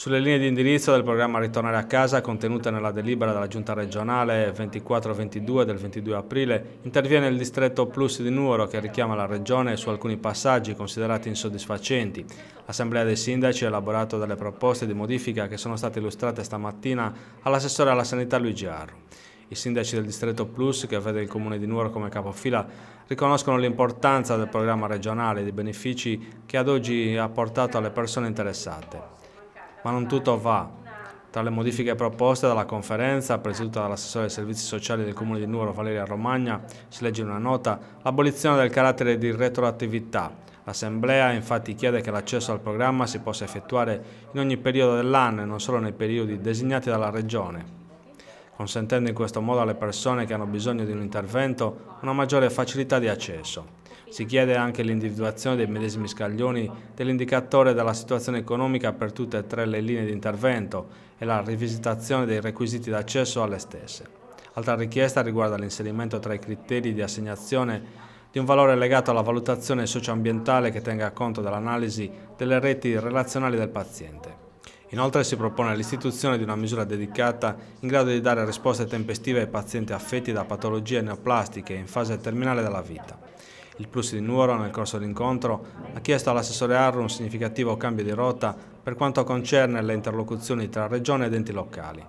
Sulle linee di indirizzo del programma Ritornare a casa, contenute nella delibera della Giunta regionale 24-22 del 22 aprile, interviene il distretto Plus di Nuoro che richiama la Regione su alcuni passaggi considerati insoddisfacenti. L'Assemblea dei Sindaci ha elaborato delle proposte di modifica che sono state illustrate stamattina all'assessore alla sanità Luigi Arro. I sindaci del distretto Plus, che vede il comune di Nuoro come capofila, riconoscono l'importanza del programma regionale e dei benefici che ad oggi ha portato alle persone interessate. Ma non tutto va. Tra le modifiche proposte dalla conferenza, presieduta dall'assessore dei servizi sociali del Comune di Nuoro Valeria Romagna, si legge in una nota l'abolizione del carattere di retroattività. L'Assemblea infatti chiede che l'accesso al programma si possa effettuare in ogni periodo dell'anno e non solo nei periodi designati dalla Regione consentendo in questo modo alle persone che hanno bisogno di un intervento una maggiore facilità di accesso. Si chiede anche l'individuazione dei medesimi scaglioni dell'indicatore della situazione economica per tutte e tre le linee di intervento e la rivisitazione dei requisiti d'accesso alle stesse. Altra richiesta riguarda l'inserimento tra i criteri di assegnazione di un valore legato alla valutazione socioambientale che tenga conto dell'analisi delle reti relazionali del paziente. Inoltre si propone l'istituzione di una misura dedicata in grado di dare risposte tempestive ai pazienti affetti da patologie neoplastiche in fase terminale della vita. Il plus di Nuoro nel corso dell'incontro ha chiesto all'assessore Arru un significativo cambio di rotta per quanto concerne le interlocuzioni tra regione ed enti locali.